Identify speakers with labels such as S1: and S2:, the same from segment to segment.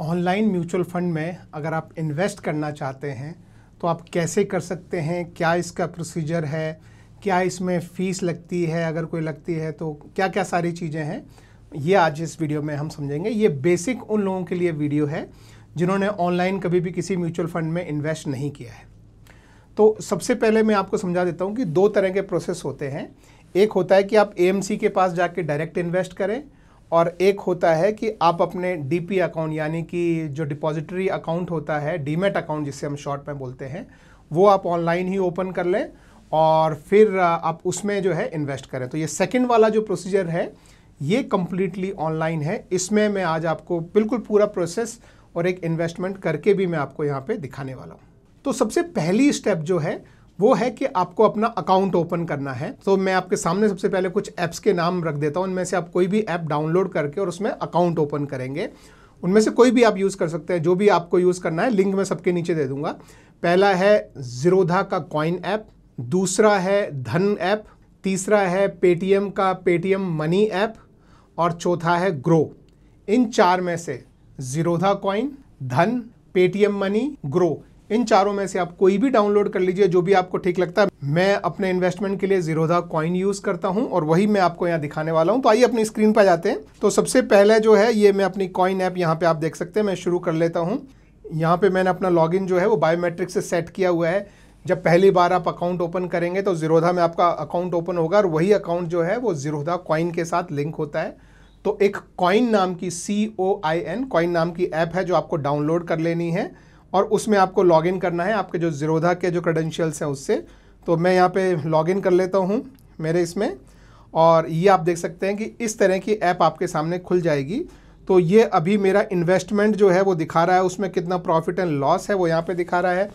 S1: Online mutual fund में अगर आप इन्वेस्ट करना चाहते हैं तो आप कैसे कर सकते हैं क्या इसका प्रोसीजर है क्या इसमें फ़ीस लगती है अगर कोई लगती है तो क्या क्या सारी चीज़ें हैं ये आज इस वीडियो में हम समझेंगे ये बेसिक उन लोगों के लिए वीडियो है जिन्होंने ऑनलाइन कभी भी किसी म्यूचुअल फंड में इन्वेस्ट नहीं किया है तो सबसे पहले मैं आपको समझा देता हूँ कि दो तरह के प्रोसेस होते हैं एक होता है कि आप ए के पास जाके डायरेक्ट इन्वेस्ट करें और एक होता है कि आप अपने डीपी अकाउंट यानी कि जो डिपॉजिटरी अकाउंट होता है डीमेट अकाउंट जिसे हम शॉर्ट में बोलते हैं वो आप ऑनलाइन ही ओपन कर लें और फिर आप उसमें जो है इन्वेस्ट करें तो ये सेकंड वाला जो प्रोसीजर है ये कम्प्लीटली ऑनलाइन है इसमें मैं आज आपको बिल्कुल पूरा प्रोसेस और एक इन्वेस्टमेंट करके भी मैं आपको यहाँ पर दिखाने वाला हूँ तो सबसे पहली स्टेप जो है वो है कि आपको अपना अकाउंट ओपन करना है तो मैं आपके सामने सबसे पहले कुछ ऐप्स के नाम रख देता हूँ उनमें से आप कोई भी ऐप डाउनलोड करके और उसमें अकाउंट ओपन करेंगे उनमें से कोई भी आप यूज़ कर सकते हैं जो भी आपको यूज़ करना है लिंक मैं सबके नीचे दे दूंगा पहला है जीरोधा का कॉइन ऐप दूसरा है धन ऐप तीसरा है पेटीएम का पेटीएम मनी ऐप और चौथा है ग्रो इन चार में से Zerodha Coin Dhan Paytm Money Groww इन चारों में से आप कोई भी डाउनलोड कर लीजिए जो भी आपको ठीक लगता है मैं अपने इन्वेस्टमेंट के लिए जीरोधा कॉइन यूज़ करता हूं और वही मैं आपको यहाँ दिखाने वाला हूं तो आइए अपनी स्क्रीन पर जाते हैं तो सबसे पहले जो है ये मैं अपनी कॉइन ऐप यहाँ पे आप देख सकते हैं मैं शुरू कर लेता हूँ यहाँ पे मैंने अपना लॉग जो है वो बायोमेट्रिक से सेट किया हुआ है जब पहली बार आप अकाउंट ओपन करेंगे तो जीरोधा में आपका अकाउंट ओपन होगा और वही अकाउंट जो है वो जीरोधा कॉइन के साथ लिंक होता है तो एक कॉइन नाम की सी ओ आई एन कॉइन नाम की ऐप है जो आपको डाउनलोड कर लेनी है और उसमें आपको लॉगिन करना है आपके जो ज़ीरोधा के जो क्रेडेंशियल्स हैं उससे तो मैं यहाँ पे लॉगिन कर लेता हूँ मेरे इसमें और ये आप देख सकते हैं कि इस तरह की ऐप आपके सामने खुल जाएगी तो ये अभी मेरा इन्वेस्टमेंट जो है वो दिखा रहा है उसमें कितना प्रॉफिट एंड लॉस है वो यहाँ पर दिखा रहा है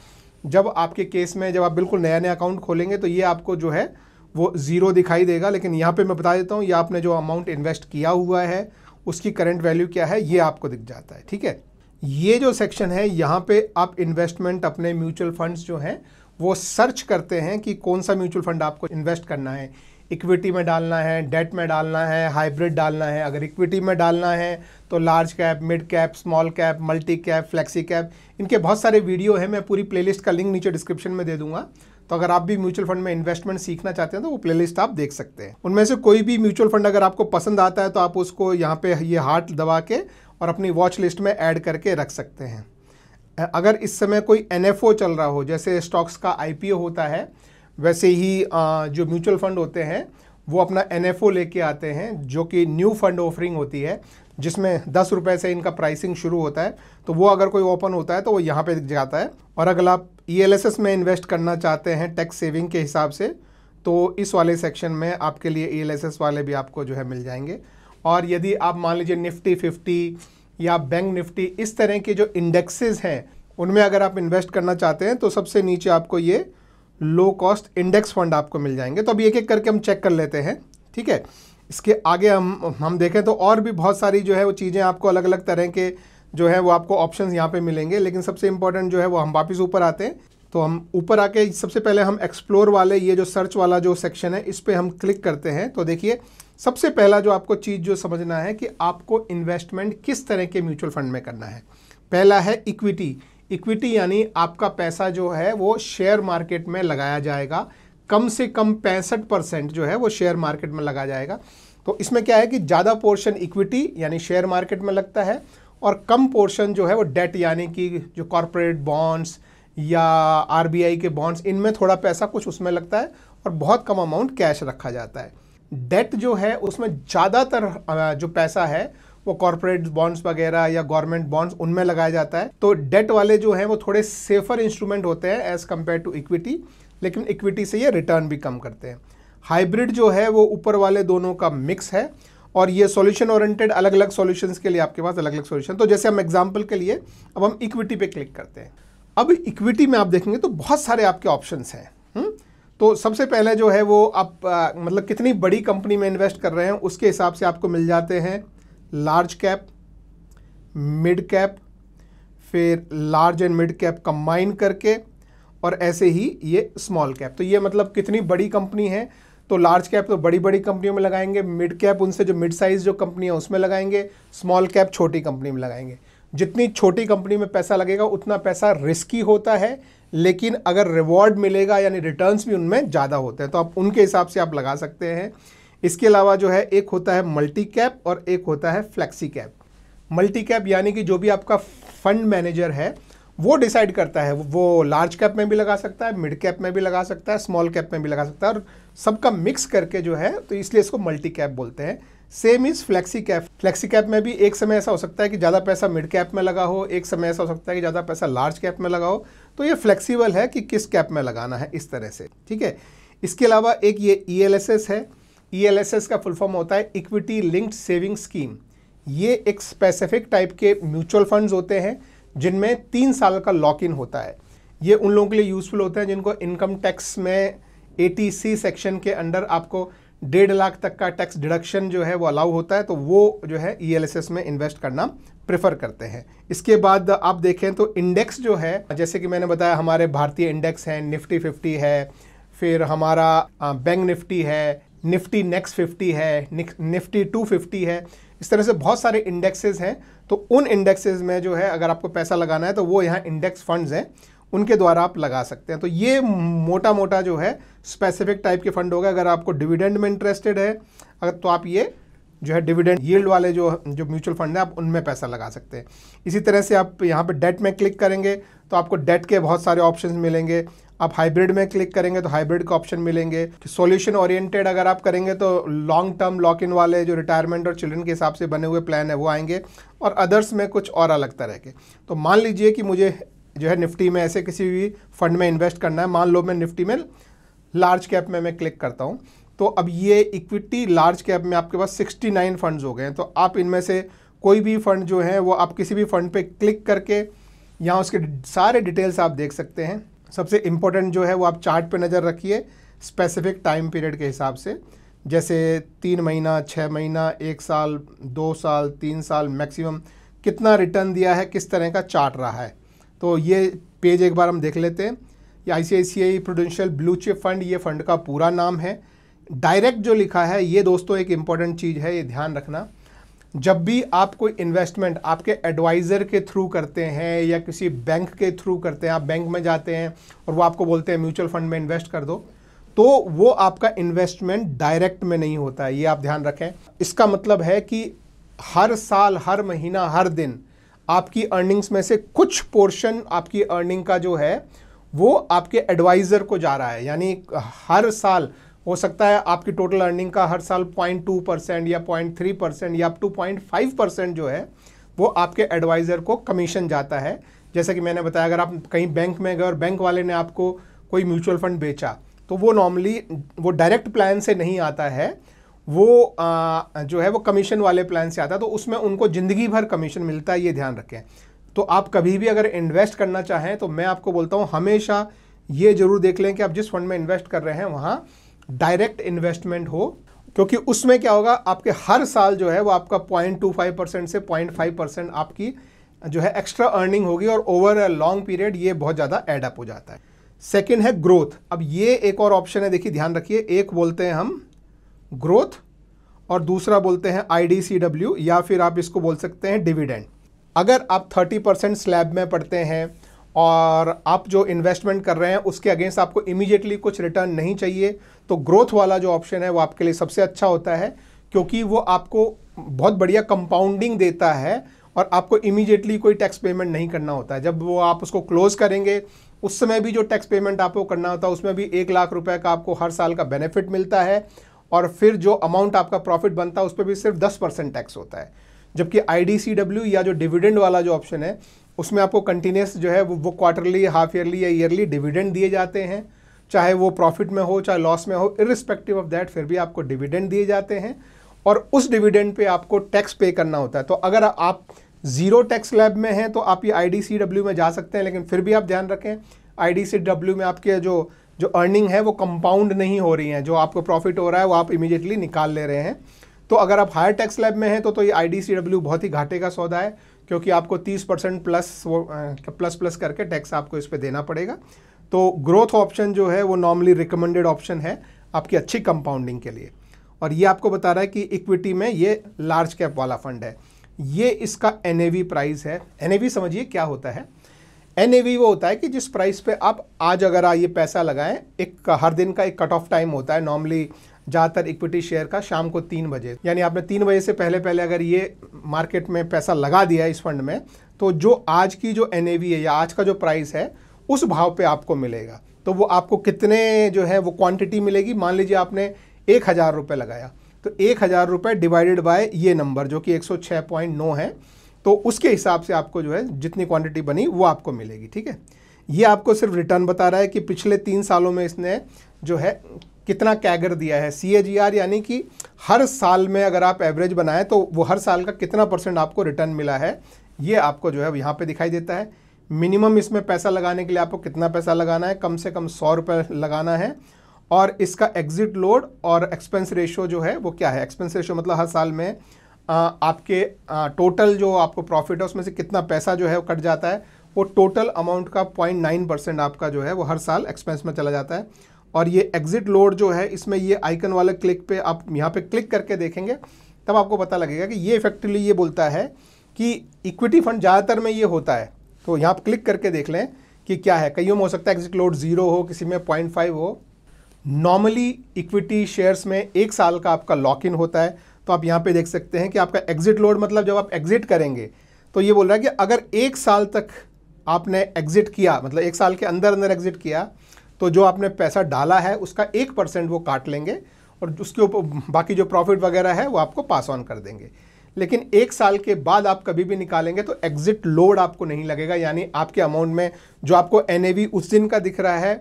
S1: जब आपके केस में जब आप बिल्कुल नया नया अकाउंट खोलेंगे तो ये आपको जो है वो ज़ीरो दिखाई देगा लेकिन यहाँ पे मैं बता देता हूँ ये आपने जो अमाउंट इन्वेस्ट किया हुआ है उसकी करंट वैल्यू क्या है ये आपको दिख जाता है ठीक है ये जो सेक्शन है यहाँ पे आप इन्वेस्टमेंट अपने म्यूचुअल फंड्स जो हैं वो सर्च करते हैं कि कौन सा म्यूचुअल फंड आपको इन्वेस्ट करना है इक्विटी में डालना है डेट में डालना है हाइब्रिड डालना है अगर इक्विटी में डालना है तो large cap mid cap small cap multi cap flexi cap इनके बहुत सारे वीडियो हैं मैं पूरी प्लेलिस्ट का लिंक नीचे डिस्क्रिप्शन में दे दूंगा तो अगर आप भी म्यूचुअल फंड में इन्वेस्टमेंट सीखना चाहते हैं तो वो प्लेलिस्ट आप देख सकते हैं उनमें से कोई भी म्यूचुअल फंड अगर आपको पसंद आता है तो आप उसको यहाँ पे ये हार्ट दबा के और अपनी वॉच लिस्ट में ऐड करके रख सकते हैं अगर इस समय कोई एन चल रहा हो जैसे स्टॉक्स का आई होता है वैसे ही जो म्यूचुअल फंड होते हैं वो अपना एन लेके आते हैं जो कि न्यू फंड ऑफरिंग होती है जिसमें दस रुपये से इनका प्राइसिंग शुरू होता है तो वो अगर कोई ओपन होता है तो वो यहाँ पे जाता है और अगर आप ई e में इन्वेस्ट करना चाहते हैं टैक्स सेविंग के हिसाब से तो इस वाले सेक्शन में आपके लिए ई e वाले भी आपको जो है मिल जाएंगे और यदि आप मान लीजिए निफ्टी फिफ्टी या बैंक निफ्टी इस तरह के जो इंडेक्सेस हैं उनमें अगर आप इन्वेस्ट करना चाहते हैं तो सबसे नीचे आपको ये लो कॉस्ट इंडेक्स फंड आपको मिल जाएंगे तो अब एक एक करके हम चेक कर लेते हैं ठीक है इसके आगे हम हम देखें तो और भी बहुत सारी जो है वो चीज़ें आपको अलग अलग तरह के जो है वो आपको ऑप्शंस यहाँ पे मिलेंगे लेकिन सबसे इम्पोर्टेंट जो है वो हम वापस ऊपर आते हैं तो हम ऊपर आके सबसे पहले हम एक्सप्लोर वाले ये जो सर्च वाला जो सेक्शन है इस पर हम क्लिक करते हैं तो देखिए सबसे पहला जो आपको चीज़ जो समझना है कि आपको इन्वेस्टमेंट किस तरह के म्यूचुअल फंड में करना है पहला है इक्विटी इक्विटी यानी आपका पैसा जो है वो शेयर मार्केट में लगाया जाएगा कम से कम पैंसठ परसेंट जो है वो शेयर मार्केट में लगा जाएगा तो इसमें क्या है कि ज़्यादा पोर्शन इक्विटी यानी शेयर मार्केट में लगता है और कम पोर्शन जो है वो डेट यानी कि जो कॉरपोरेट बॉन्ड्स या आरबीआई के बॉन्ड्स इनमें थोड़ा पैसा कुछ उसमें लगता है और बहुत कम अमाउंट कैश रखा जाता है डेट जो है उसमें ज़्यादातर जो पैसा है वो कॉरपोरेट बॉन्ड्स वगैरह या गवर्नमेंट बॉन्ड्स उनमें लगाया जाता है तो डेट वाले जो हैं वो थोड़े सेफर इंस्ट्रूमेंट होते हैं एज़ कम्पेयर टू इक्विटी लेकिन इक्विटी से ये रिटर्न भी कम करते हैं हाइब्रिड जो है वो ऊपर वाले दोनों का मिक्स है और ये सॉल्यूशन ओरिएंटेड अलग अलग सॉल्यूशंस के लिए आपके पास अलग अलग सॉल्यूशन तो जैसे हम एग्जांपल के लिए अब हम इक्विटी पे क्लिक करते हैं अब इक्विटी में आप देखेंगे तो बहुत सारे आपके ऑप्शंस हैं तो सबसे पहले जो है वो आप आ, मतलब कितनी बड़ी कंपनी में इन्वेस्ट कर रहे हैं उसके हिसाब से आपको मिल जाते हैं लार्ज कैप मिड कैप फिर large and mid cap combine करके और ऐसे ही ये स्मॉल कैप तो ये मतलब कितनी बड़ी कंपनी है तो लार्ज कैप तो बड़ी बड़ी कंपनियों में लगाएंगे मिड कैप उनसे जो मिड साइज़ जो कंपनी है उसमें लगाएंगे स्मॉल कैप छोटी कंपनी में लगाएंगे जितनी छोटी कंपनी में पैसा लगेगा उतना पैसा रिस्की होता है लेकिन अगर रिवॉर्ड मिलेगा यानी रिटर्न्स भी उनमें ज़्यादा होते हैं तो आप उनके हिसाब से आप लगा सकते हैं इसके अलावा जो है एक होता है मल्टी कैप और एक होता है फ्लैक्सी कैप मल्टी कैप यानी कि जो भी आपका फंड मैनेजर है वो डिसाइड करता है वो लार्ज कैप में भी लगा सकता है मिड कैप में भी लगा सकता है स्मॉल कैप में भी लगा सकता है और सबका मिक्स करके जो है तो इसलिए इसको मल्टी कैप बोलते हैं same is flexi cap flexi cap में भी एक समय ऐसा हो सकता है कि ज़्यादा पैसा मिड कैप में लगा हो एक समय ऐसा हो सकता है कि ज़्यादा पैसा लार्ज कैप में लगा हो तो ये फ्लेक्सीबल है कि किस कैप में लगाना है इस तरह से ठीक है इसके अलावा एक ये ई e है ई e का फुल फॉर्म होता है इक्विटी लिंक्ड सेविंग स्कीम ये एक स्पेसिफिक टाइप के म्यूचुअल फंड्स होते हैं जिनमें तीन साल का लॉक इन होता है ये उन लोगों के लिए यूज़फुल होते हैं जिनको इनकम टैक्स में ए सेक्शन के अंडर आपको डेढ़ लाख तक का टैक्स डिडक्शन जो है वो अलाउ होता है तो वो जो है ई e में इन्वेस्ट करना प्रेफर करते हैं इसके बाद आप देखें तो इंडेक्स जो है जैसे कि मैंने बताया हमारे भारतीय इंडेक्स हैं निफ्टी फिफ्टी है फिर हमारा बैंक निफ्टी है निफ्टी नेक्स्ट फिफ्टी है निफ्टी टू फिफ्टी है इस तरह से बहुत सारे इंडेक्सेज हैं तो उन इंडेक्सेज में जो है अगर आपको पैसा लगाना है तो वो यहाँ इंडेक्स फंड्स हैं उनके द्वारा आप लगा सकते हैं तो ये मोटा मोटा जो है स्पेसिफिक टाइप के फंड हो गए अगर आपको डिविडेंड में इंटरेस्टेड है अगर तो आप ये जो है डिविडेंड यील्ड वाले जो जो म्यूचुअल फंड हैं आप उनमें पैसा लगा सकते हैं इसी तरह से आप यहाँ पे डेट में क्लिक करेंगे तो आपको डेट के बहुत सारे ऑप्शंस मिलेंगे आप हाइब्रिड में क्लिक करेंगे तो हाइब्रिड के ऑप्शन मिलेंगे सॉल्यूशन ओरिएंटेड अगर आप करेंगे तो लॉन्ग टर्म लॉक इन वाले जो रिटायरमेंट और चिल्ड्रन के हिसाब से बने हुए प्लान है वो आएंगे और अदर्स में कुछ और अलग तरह के तो मान लीजिए कि मुझे जो है निफ्टी में ऐसे किसी भी फंड में इन्वेस्ट करना है मान लो मैं निफ्टी में लार्ज कैप में मैं क्लिक करता हूँ तो अब ये इक्विटी लार्ज कैप में आपके पास 69 फंड्स हो गए हैं तो आप इनमें से कोई भी फंड जो है वो आप किसी भी फंड पे क्लिक करके यहाँ उसके सारे डिटेल्स आप देख सकते हैं सबसे इम्पोर्टेंट जो है वो आप चार्ट पे नज़र रखिए स्पेसिफिक टाइम पीरियड के हिसाब से जैसे तीन महीना छः महीना एक साल दो साल तीन साल मैक्सिमम कितना रिटर्न दिया है किस तरह का चार्ट रहा है तो ये पेज एक बार हम देख लेते हैं ये I C I Prudential blue chip fund ये फंड का पूरा नाम है डायरेक्ट जो लिखा है ये दोस्तों एक इम्पॉर्टेंट चीज़ है ये ध्यान रखना जब भी आप कोई इन्वेस्टमेंट आपके एडवाइज़र के थ्रू करते हैं या किसी बैंक के थ्रू करते हैं आप बैंक में जाते हैं और वो आपको बोलते हैं म्यूचुअल फंड में इन्वेस्ट कर दो तो वो आपका इन्वेस्टमेंट डायरेक्ट में नहीं होता है ये आप ध्यान रखें इसका मतलब है कि हर साल हर महीना हर दिन आपकी अर्निंग्स में से कुछ पोर्शन आपकी अर्निंग का जो है वो आपके एडवाइज़र को जा रहा है यानी हर साल हो सकता है आपकी टोटल अर्निंग का हर साल पॉइंट टू परसेंट या पॉइंट थ्री परसेंट या up to point five percent जो है वो आपके एडवाइज़र को कमीशन जाता है जैसा कि मैंने बताया अगर आप कहीं बैंक में गए और बैंक वाले ने आपको कोई म्यूचुअल फंड बेचा तो वो नॉर्मली वो डायरेक्ट प्लान से नहीं आता है वो आ, जो है वो कमीशन वाले प्लान से आता है तो उसमें उनको ज़िंदगी भर कमीशन मिलता है ये ध्यान रखें तो आप कभी भी अगर इन्वेस्ट करना चाहें तो मैं आपको बोलता हूँ हमेशा ये जरूर देख लें कि आप जिस फंड में इन्वेस्ट कर रहे हैं वहाँ डायरेक्ट इन्वेस्टमेंट हो क्योंकि उसमें क्या होगा आपके हर साल जो है वो आपका पॉइंट टू फाइव परसेंट से पॉइंट फाइव परसेंट आपकी जो है एक्स्ट्रा अर्निंग होगी और ओवर अ लॉन्ग पीरियड ये बहुत ज़्यादा एडअप हो जाता है सेकेंड है ग्रोथ अब ये एक और ऑप्शन है देखिए ध्यान रखिए एक बोलते हैं हम ग्रोथ और दूसरा बोलते हैं आईडीसीडब्ल्यू या फिर आप इसको बोल सकते हैं डिविडेंड अगर आप 30 परसेंट स्लैब में पढ़ते हैं और आप जो इन्वेस्टमेंट कर रहे हैं उसके अगेंस्ट आपको इमीडिएटली कुछ रिटर्न नहीं चाहिए तो ग्रोथ वाला जो ऑप्शन है वो आपके लिए सबसे अच्छा होता है क्योंकि वो आपको बहुत बढ़िया कंपाउंडिंग देता है और आपको इमीडिएटली कोई टैक्स पेमेंट नहीं करना होता है जब वो आप उसको क्लोज़ करेंगे उस समय भी जो टैक्स पेमेंट आपको करना होता है उसमें भी एक लाख रुपए का आपको हर साल का बेनिफिट मिलता है और फिर जो अमाउंट आपका प्रॉफिट बनता है उस पर भी सिर्फ दस परसेंट टैक्स होता है जबकि आई या जो डिविडेंड वाला जो ऑप्शन है उसमें आपको कंटिन्यूस जो है वो वो क्वार्टरली हाफ ईयरली या ईयरली डिविडेंड दिए जाते हैं चाहे वो प्रॉफिट में हो चाहे लॉस में हो इरिस्पेक्टिव ऑफ दैट फिर भी आपको डिविडेंड दिए जाते हैं और उस डिविडेंड पे आपको टैक्स पे करना होता है तो अगर आप ज़ीरो टैक्स लैब में हैं तो आप ये आई में जा सकते हैं लेकिन फिर भी आप ध्यान रखें आई में आपके जो जो अर्निंग है वो कंपाउंड नहीं हो रही हैं जो आपको प्रॉफिट हो रहा है वो आप इमीडिएटली निकाल ले रहे हैं तो अगर आप हायर टैक्स लैब में हैं तो तो ये आई बहुत ही घाटे का सौदा है क्योंकि आपको 30 परसेंट प्लस वो प्लस प्लस करके टैक्स आपको इस पर देना पड़ेगा तो ग्रोथ ऑप्शन जो है वो नॉर्मली रिकमेंडेड ऑप्शन है आपकी अच्छी कंपाउंडिंग के लिए और ये आपको बता रहा है कि इक्विटी में ये लार्ज कैप वाला फंड है ये इसका एन प्राइस है एन समझिए क्या होता है एन वो होता है कि जिस प्राइस पे आप आज अगर आ ये पैसा लगाएं एक हर दिन का एक कट ऑफ टाइम होता है नॉर्मली ज़्यादातर इक्विटी शेयर का शाम को तीन बजे यानी आपने तीन बजे से पहले पहले अगर ये मार्केट में पैसा लगा दिया इस फंड में तो जो आज की जो एन है या आज का जो प्राइस है उस भाव पे आपको मिलेगा तो वो आपको कितने जो है वो क्वांटिटी मिलेगी मान लीजिए आपने एक हज़ार रुपये लगाया तो एक हज़ार रुपये डिवाइडेड बाय ये नंबर जो कि एक है तो उसके हिसाब से आपको जो है जितनी क्वांटिटी बनी वो आपको मिलेगी ठीक है ये आपको सिर्फ रिटर्न बता रहा है कि पिछले तीन सालों में इसने जो है कितना कैगर दिया है सी यानी कि हर साल में अगर आप एवरेज बनाएं तो वो हर साल का कितना परसेंट आपको रिटर्न मिला है ये आपको जो है यहाँ पे दिखाई देता है मिनिमम इसमें पैसा लगाने के लिए आपको कितना पैसा लगाना है कम से कम सौ रुपये लगाना है और इसका एग्जिट लोड और एक्सपेंस रेशो जो है वो क्या है एक्सपेंस रेशो मतलब हर साल में आपके टोटल जो आपको प्रॉफिट है उसमें से कितना पैसा जो है वो कट जाता है वो टोटल अमाउंट का पॉइंट नाइन परसेंट आपका जो है वो हर साल एक्सपेंस में चला जाता है और ये एग्जिट लोड जो है इसमें ये आइकन वाले क्लिक पे आप यहाँ पे क्लिक करके देखेंगे तब आपको पता लगेगा कि ये इफेक्टिवली ये बोलता है कि इक्विटी फंड ज़्यादातर में ये होता है तो यहाँ आप क्लिक करके देख लें कि क्या है कईयों में हो सकता है एग्जिट लोड ज़ीरो हो किसी में पॉइंट फाइव हो नॉर्मली इक्विटी शेयर्स में एक साल का आपका लॉक इन होता है तो आप यहाँ पे देख सकते हैं कि आपका एग्जिट लोड मतलब जब आप एग्जिट करेंगे तो ये बोल रहा है कि अगर एक साल तक आपने एग्जिट किया मतलब एक साल के अंदर अंदर एग्जिट किया तो जो आपने पैसा डाला है उसका एक परसेंट वो काट लेंगे और उसके ऊपर बाकी जो प्रॉफिट वगैरह है वो आपको पास ऑन कर देंगे लेकिन एक साल के बाद आप कभी भी निकालेंगे तो एग्जिट लोड आपको नहीं लगेगा यानी आपके अमाउंट में जो आपको एन उस दिन का दिख रहा है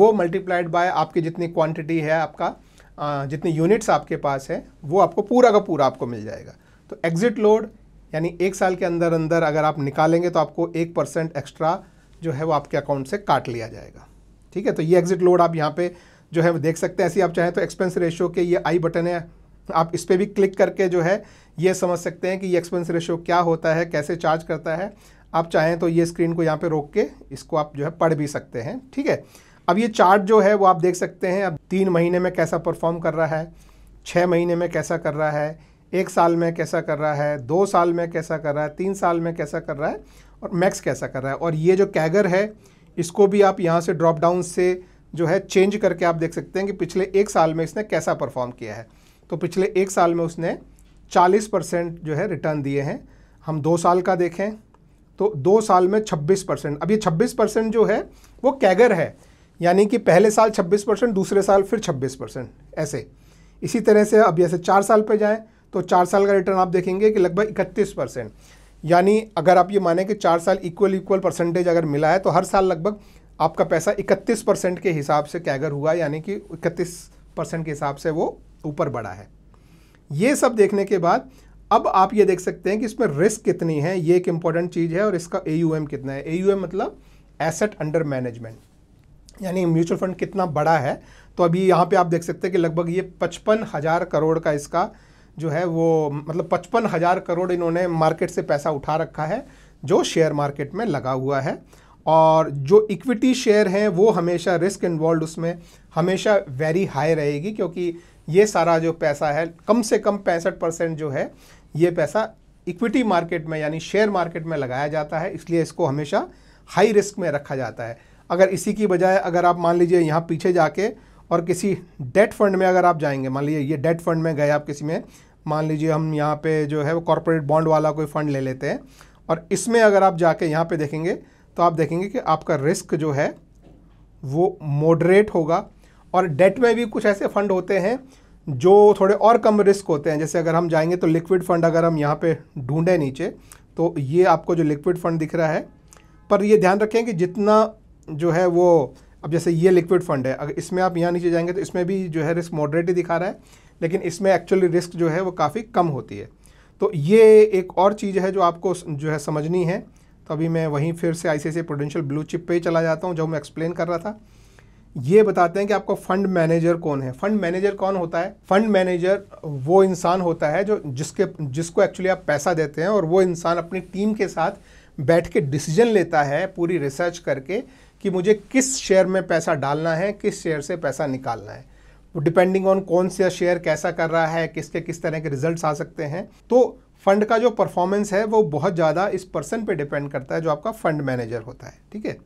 S1: वो मल्टीप्लाइड बाय आपकी जितनी क्वांटिटी है आपका जितने यूनिट्स आपके पास हैं वो आपको पूरा का पूरा आपको मिल जाएगा तो एग्ज़िट लोड यानी एक साल के अंदर अंदर अगर आप निकालेंगे तो आपको एक परसेंट एक्स्ट्रा जो है वो आपके अकाउंट से काट लिया जाएगा ठीक है तो ये एग्ज़िट लोड आप यहाँ पे जो है देख सकते हैं ऐसे आप चाहें तो एक्सपेंस रेशो के ये आई बटन है आप इस पर भी क्लिक करके जो है ये समझ सकते हैं कि ये एक्सपेंस रेशो क्या होता है कैसे चार्ज करता है आप चाहें तो ये स्क्रीन को यहाँ पर रोक के इसको आप जो है पढ़ भी सकते हैं ठीक है अब ये चार्ट जो है वो आप देख सकते हैं अब तीन महीने में कैसा परफॉर्म कर रहा है छः महीने में कैसा कर रहा है एक साल में कैसा कर रहा है दो साल में कैसा कर रहा है तीन साल में कैसा कर रहा है और मैक्स कैसा कर रहा है और ये जो कैगर है इसको भी आप यहाँ से ड्रॉप डाउन से जो है चेंज करके आप देख सकते हैं कि पिछले एक साल में इसने कैसा परफॉर्म किया है तो पिछले एक साल में उसने 40 परसेंट जो है रिटर्न दिए हैं हम दो साल का देखें तो दो साल में 26 परसेंट अब ये 26 परसेंट जो है वो कैगर है यानी कि पहले साल 26 परसेंट दूसरे साल फिर 26 परसेंट ऐसे इसी तरह से अब जैसे चार साल पे जाएं तो चार साल का रिटर्न आप देखेंगे कि लगभग इकतीस परसेंट यानी अगर आप ये माने कि चार साल इक्वल इक्वल परसेंटेज अगर मिला है तो हर साल लगभग आपका पैसा इकतीस परसेंट के हिसाब से कैगर हुआ यानी कि इकतीस परसेंट के हिसाब से वो ऊपर बढ़ा है ये सब देखने के बाद अब आप ये देख सकते हैं कि इसमें रिस्क कितनी है ये एक इंपॉर्टेंट चीज़ है और इसका ए कितना है ए मतलब एसेट अंडर मैनेजमेंट यानी म्यूचुअल फंड कितना बड़ा है तो अभी यहाँ पे आप देख सकते हैं कि लगभग ये पचपन हज़ार करोड़ का इसका जो है वो मतलब पचपन हज़ार करोड़ इन्होंने मार्केट से पैसा उठा रखा है जो शेयर मार्केट में लगा हुआ है और जो इक्विटी शेयर हैं वो हमेशा रिस्क इन्वॉल्व उसमें हमेशा वेरी हाई रहेगी क्योंकि ये सारा जो पैसा है कम से कम पैंसठ परसेंट जो है ये पैसा इक्विटी मार्केट में यानी शेयर मार्केट में लगाया जाता है इसलिए इसको हमेशा हाई रिस्क में रखा जाता है अगर इसी की बजाय अगर आप मान लीजिए यहाँ पीछे जाके और किसी डेट फंड में अगर आप जाएंगे मान लीजिए ये डेट फंड में गए आप किसी में मान लीजिए हम यहाँ पे जो है वो कॉरपोरेट बॉन्ड वाला कोई फंड ले लेते हैं और इसमें अगर आप जाके यहाँ पे देखेंगे तो आप देखेंगे कि आपका रिस्क जो है वो मॉडरेट होगा और डेट में भी कुछ ऐसे फंड होते हैं जो थोड़े और कम रिस्क होते हैं जैसे अगर हम जाएंगे तो लिक्विड फंड अगर हम यहाँ पर ढूँढें नीचे तो ये आपको जो लिक्विड फंड दिख रहा है पर ये ध्यान रखें कि जितना जो है वो अब जैसे ये लिक्विड फंड है अगर इसमें आप यहाँ नीचे जाएंगे तो इसमें भी जो है रिस्क मॉडरेट ही दिखा रहा है लेकिन इसमें एक्चुअली रिस्क जो है वो काफ़ी कम होती है तो ये एक और चीज़ है जो आपको जो है समझनी है तो अभी मैं वहीं फिर से आई प्रोडेंशियल ब्लू चिप पे चला जाता हूँ जो मैं एक्सप्लेन कर रहा था ये बताते हैं कि आपका फंड मैनेजर कौन है फंड मैनेजर कौन होता है फंड मैनेजर वो इंसान होता है जो जिसके जिसको एक्चुअली आप पैसा देते हैं और वो इंसान अपनी टीम के साथ बैठ के डिसीजन लेता है पूरी रिसर्च करके कि मुझे किस शेयर में पैसा डालना है किस शेयर से पैसा निकालना है डिपेंडिंग ऑन कौन सा शेयर कैसा कर रहा है किसके किस तरह के रिजल्ट्स आ सकते हैं तो फंड का जो परफॉर्मेंस है वो बहुत ज़्यादा इस पर्सन पे डिपेंड करता है जो आपका फंड मैनेजर होता है ठीक है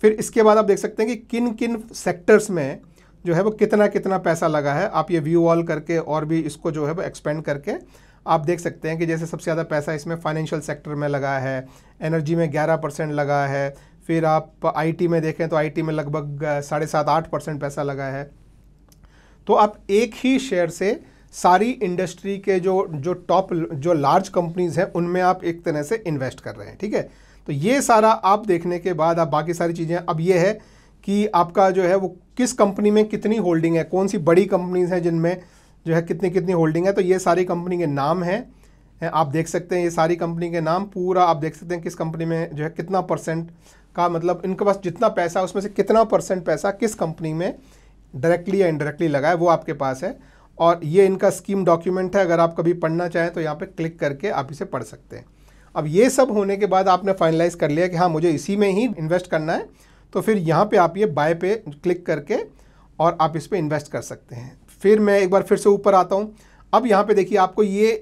S1: फिर इसके बाद आप देख सकते हैं कि किन किन सेक्टर्स में जो है वो कितना कितना पैसा लगा है आप ये व्यू ऑल करके और भी इसको जो है वो एक्सपेंड करके आप देख सकते हैं कि जैसे सबसे ज़्यादा पैसा इसमें फाइनेंशियल सेक्टर में लगा है एनर्जी में 11 परसेंट लगा है फिर आप आईटी में देखें तो आईटी में लगभग साढ़े सात आठ परसेंट पैसा लगा है तो आप एक ही शेयर से सारी इंडस्ट्री के जो जो टॉप जो लार्ज कंपनीज हैं उनमें आप एक तरह से इन्वेस्ट कर रहे हैं ठीक है तो ये सारा आप देखने के बाद आप बाकी सारी चीज़ें अब ये है कि आपका जो है वो किस कंपनी में कितनी होल्डिंग है कौन सी बड़ी कंपनीज हैं जिनमें जो है कितनी कितनी होल्डिंग है तो ये सारी कंपनी के नाम हैं आप देख सकते हैं ये सारी कंपनी के नाम पूरा आप देख सकते हैं किस कंपनी में जो है कितना परसेंट का मतलब इनके पास जितना पैसा उसमें से कितना परसेंट पैसा किस कंपनी में डायरेक्टली या इनडायरेक्टली लगा है वो आपके पास है और ये इनका स्कीम डॉक्यूमेंट है अगर आप कभी पढ़ना चाहें तो यहाँ पर क्लिक करके आप इसे पढ़ सकते हैं अब ये सब होने के बाद आपने फाइनलाइज कर लिया कि हाँ मुझे इसी में ही इन्वेस्ट करना है तो फिर यहाँ पे आप ये बाय पे क्लिक करके और आप इस पर इन्वेस्ट कर सकते हैं फिर मैं एक बार फिर से ऊपर आता हूँ अब यहाँ पे देखिए आपको ये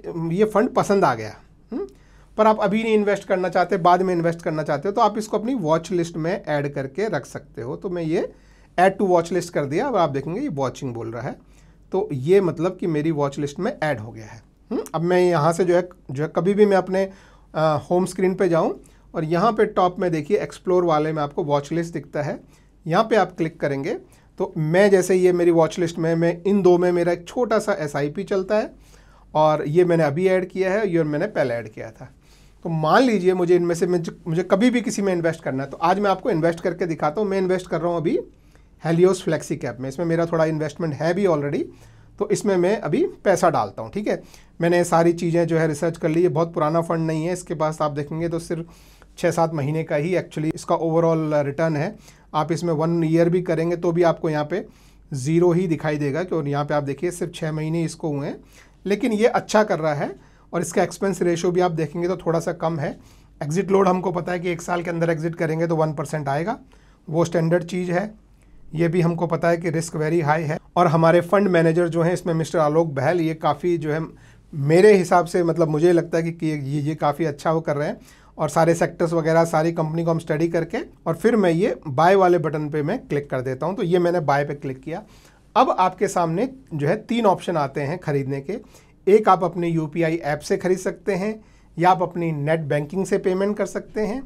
S1: ये फंड पसंद आ गया हुँ? हम्म, पर आप अभी नहीं इन्वेस्ट करना चाहते बाद में इन्वेस्ट करना चाहते हो तो आप इसको अपनी वॉच लिस्ट में ऐड करके रख सकते हो तो मैं ये ऐड टू वॉच लिस्ट कर दिया अब आप देखेंगे ये वॉचिंग बोल रहा है तो ये मतलब कि मेरी वॉच लिस्ट में ऐड हो गया है हुँ? हम्म, अब मैं यहाँ से जो है जो है कभी भी मैं अपने आ, होम स्क्रीन पे जाऊँ और यहाँ पे टॉप में देखिए एक्सप्लोर वाले में आपको वॉच लिस्ट दिखता है यहाँ पे आप क्लिक करेंगे तो मैं जैसे ये मेरी वॉच लिस्ट में मैं इन दो में मेरा एक छोटा सा एस चलता है और ये मैंने अभी ऐड किया है ये मैंने पहले ऐड किया था तो मान लीजिए मुझे इनमें से मुझे कभी भी किसी में इन्वेस्ट करना है तो आज मैं आपको इन्वेस्ट करके दिखाता हूँ मैं इन्वेस्ट कर रहा हूँ अभी हेलियोस फ्लेक्सी कैप में इसमें मेरा थोड़ा इन्वेस्टमेंट है भी ऑलरेडी तो इसमें मैं अभी पैसा डालता हूँ ठीक है मैंने सारी चीज़ें जो है रिसर्च कर ली है बहुत पुराना फंड नहीं है इसके पास आप देखेंगे तो सिर्फ छः सात महीने का ही एक्चुअली इसका ओवरऑल रिटर्न है आप इसमें वन ईयर भी करेंगे तो भी आपको यहाँ पे ज़ीरो ही दिखाई देगा क्यों यहाँ पे आप देखिए सिर्फ छः महीने इसको हुए हैं लेकिन ये अच्छा कर रहा है और इसका एक्सपेंस रेशियो भी आप देखेंगे तो थोड़ा सा कम है एग्जिट लोड हमको पता है कि एक साल के अंदर एग्जिट करेंगे तो वन परसेंट आएगा वो स्टैंडर्ड चीज़ है ये भी हमको पता है कि रिस्क वेरी हाई है और हमारे फंड मैनेजर जो हैं इसमें मिस्टर आलोक बहल ये काफ़ी जो है मेरे हिसाब से मतलब मुझे लगता है कि ये ये काफ़ी अच्छा वो कर रहे हैं और सारे सेक्टर्स वगैरह सारी कंपनी को हम स्टडी करके और फिर मैं ये बाय वाले बटन पे मैं क्लिक कर देता हूँ तो ये मैंने बाय पे क्लिक किया अब आपके सामने जो है तीन ऑप्शन आते हैं खरीदने के एक आप अपने यू ऐप से खरीद सकते हैं या आप अपनी नेट बैंकिंग से पेमेंट कर सकते हैं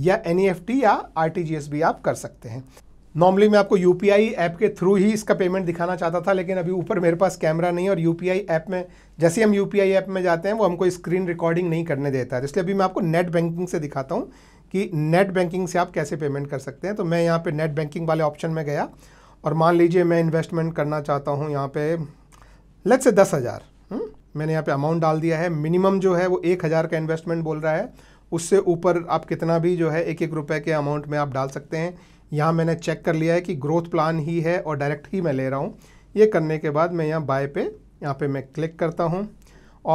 S1: या एन e या आर भी आप कर सकते हैं नॉर्मली मैं आपको यू ऐप के थ्रू ही इसका पेमेंट दिखाना चाहता था लेकिन अभी ऊपर मेरे पास कैमरा नहीं है और यू ऐप में जैसे हम यू ऐप में जाते हैं वो हमको स्क्रीन रिकॉर्डिंग नहीं करने देता है इसलिए अभी मैं आपको नेट बैंकिंग से दिखाता हूँ कि नेट बैंकिंग से आप कैसे पेमेंट कर सकते हैं तो मैं यहाँ पे नेट बैंकिंग वाले ऑप्शन में गया और मान लीजिए मैं इन्वेस्टमेंट करना चाहता हूँ यहाँ पे लेट से दस हज़ार मैंने यहाँ पे अमाउंट डाल दिया है मिनिमम जो है वो एक हज़ार का इन्वेस्टमेंट बोल रहा है उससे ऊपर आप कितना भी जो है एक एक रुपये के अमाउंट में आप डाल सकते हैं यहाँ मैंने चेक कर लिया है कि ग्रोथ प्लान ही है और डायरेक्ट ही मैं ले रहा हूँ ये करने के बाद मैं यहाँ बाय पे यहाँ पे मैं क्लिक करता हूँ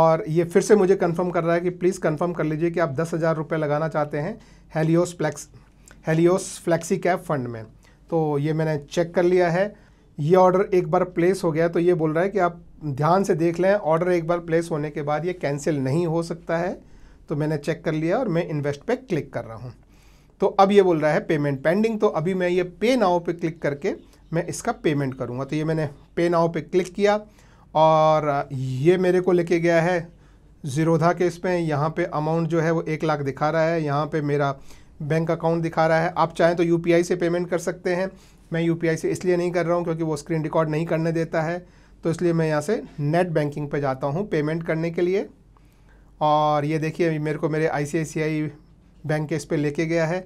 S1: और ये फिर से मुझे कन्फर्म कर रहा है कि प्लीज़ कन्फर्म कर लीजिए कि आप दस हज़ार रुपये लगाना चाहते हैं Helios flex Helios flexi cap fund में तो ये मैंने चेक कर लिया है ये ऑर्डर एक बार प्लेस हो गया तो ये बोल रहा है कि आप ध्यान से देख लें ऑर्डर एक बार प्लेस होने के बाद ये कैंसिल नहीं हो सकता है तो मैंने चेक कर लिया और मैं इन्वेस्ट पे क्लिक कर रहा हूँ तो अब ये बोल रहा है पेमेंट पेंडिंग तो अभी मैं ये पे नाव पे क्लिक करके मैं इसका पेमेंट करूँगा तो ये मैंने पे नाव पे क्लिक किया और ये मेरे को लेके गया है जीरोधा के इसमें यहाँ पे अमाउंट जो है वो एक लाख दिखा रहा है यहाँ पे मेरा बैंक अकाउंट दिखा रहा है आप चाहें तो यू से पेमेंट कर सकते हैं मैं यू से इसलिए नहीं कर रहा हूँ क्योंकि वो स्क्रीन रिकॉर्ड नहीं करने देता है तो इसलिए मैं यहाँ से नेट बैंकिंग पर जाता हूँ पेमेंट करने के लिए और ये देखिए मेरे को मेरे आई बैंक के इस पर लेके गया है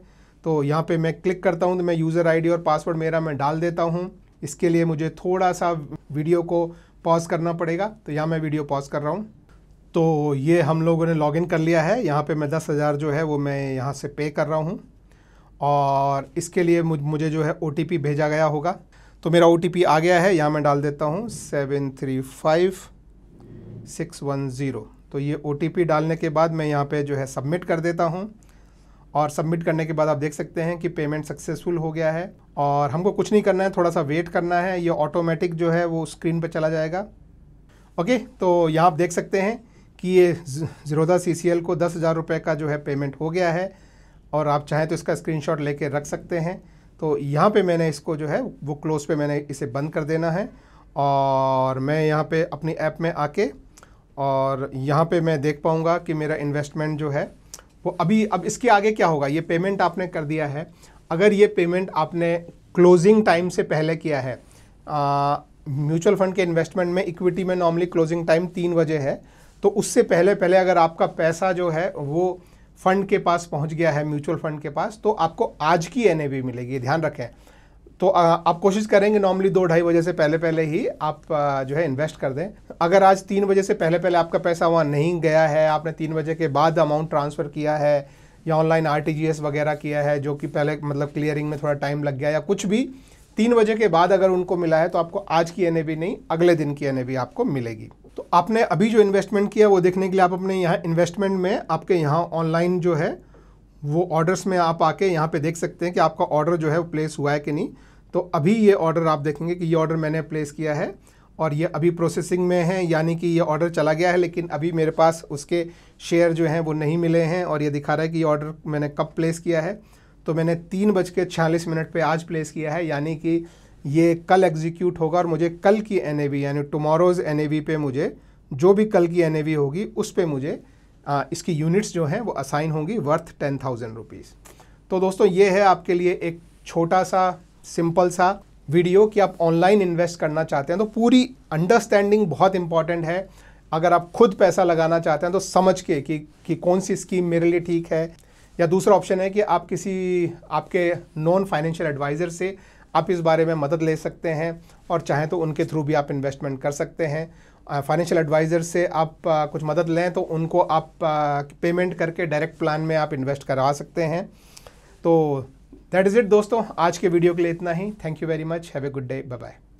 S1: तो यहाँ पे मैं क्लिक करता हूँ तो मैं यूज़र आईडी और पासवर्ड मेरा मैं डाल देता हूँ इसके लिए मुझे थोड़ा सा वीडियो को पॉज करना पड़ेगा तो यहाँ मैं वीडियो पॉज कर रहा हूँ तो ये हम लोगों ने लॉगिन कर लिया है यहाँ पे मैं दस हज़ार जो है वो मैं यहाँ से पे कर रहा हूँ और इसके लिए मुझे जो है ओ भेजा गया होगा तो मेरा ओ आ गया है यहाँ मैं डाल देता हूँ seven three five six one zero तो ये ओ डालने के बाद मैं यहाँ पे जो है सबमिट कर देता हूँ और सबमिट करने के बाद आप देख सकते हैं कि पेमेंट सक्सेसफुल हो गया है और हमको कुछ नहीं करना है थोड़ा सा वेट करना है ये ऑटोमेटिक जो है वो स्क्रीन पर चला जाएगा ओके तो यहाँ आप देख सकते हैं कि ये ज़ीरोदा सी को दस हज़ार रुपये का जो है पेमेंट हो गया है और आप चाहें तो इसका स्क्रीनशॉट लेके रख सकते हैं तो यहाँ पे मैंने इसको जो है वो क्लोज पे मैंने इसे बंद कर देना है और मैं यहाँ पे अपनी ऐप में आके और यहाँ पे मैं देख पाऊँगा कि मेरा इन्वेस्टमेंट जो है वो अभी अब इसके आगे क्या होगा ये पेमेंट आपने कर दिया है अगर ये पेमेंट आपने क्लोजिंग टाइम से पहले किया है म्यूचुअल फंड के इन्वेस्टमेंट में इक्विटी में नॉर्मली क्लोजिंग टाइम तीन बजे है तो उससे पहले पहले अगर आपका पैसा जो है वो फंड के पास पहुंच गया है म्यूचुअल फंड के पास तो आपको आज की एन मिलेगी ध्यान रखें तो आप कोशिश करेंगे नॉर्मली दो ढाई बजे से पहले पहले ही आप जो है इन्वेस्ट कर दें अगर आज तीन बजे से पहले पहले आपका पैसा वहाँ नहीं गया है आपने तीन बजे के बाद अमाउंट ट्रांसफ़र किया है या ऑनलाइन आर वगैरह किया है जो कि पहले मतलब क्लियरिंग में थोड़ा टाइम लग गया या कुछ भी तीन बजे के बाद अगर उनको मिला है तो आपको आज की एन नहीं अगले दिन की एन आपको मिलेगी तो आपने अभी जो इन्वेस्टमेंट किया वो देखने के लिए आप अपने यहाँ इन्वेस्टमेंट में आपके यहाँ ऑनलाइन जो है वो ऑर्डर्स में आप आके यहाँ पे देख सकते हैं कि आपका ऑर्डर जो है वो प्लेस हुआ है कि नहीं तो अभी ये ऑर्डर आप देखेंगे कि ये ऑर्डर मैंने प्लेस किया है और ये अभी प्रोसेसिंग में है यानी कि ये ऑर्डर चला गया है लेकिन अभी मेरे पास उसके शेयर जो हैं वो नहीं मिले हैं और ये दिखा रहा है कि ये ऑर्डर मैंने कब प्लेस किया है तो मैंने तीन बज के छियालीस मिनट पर आज प्लेस किया है यानी कि ये कल एग्जीक्यूट होगा और मुझे कल की एन यानी टमोरोज़ एन पे मुझे जो भी कल की एन होगी उस पर मुझे आ, इसकी यूनिट्स जो हैं वो असाइन होंगी वर्थ टेन थाउजेंड रुपीज़ तो दोस्तों ये है आपके लिए एक छोटा सा सिंपल सा वीडियो कि आप ऑनलाइन इन्वेस्ट करना चाहते हैं तो पूरी अंडरस्टैंडिंग बहुत इंपॉर्टेंट है अगर आप खुद पैसा लगाना चाहते हैं तो समझ के कि, कि कौन सी स्कीम मेरे लिए ठीक है या दूसरा ऑप्शन है कि आप किसी आपके नॉन फाइनेंशियल एडवाइज़र से आप इस बारे में मदद ले सकते हैं और चाहें तो उनके थ्रू भी आप इन्वेस्टमेंट कर सकते हैं फाइनेंशियल एडवाइज़र से आप आ, कुछ मदद लें तो उनको आप आ, पेमेंट करके डायरेक्ट प्लान में आप इन्वेस्ट करवा सकते हैं तो दैट इज़ इट दोस्तों आज के वीडियो के लिए इतना ही thank you very much have a good day bye bye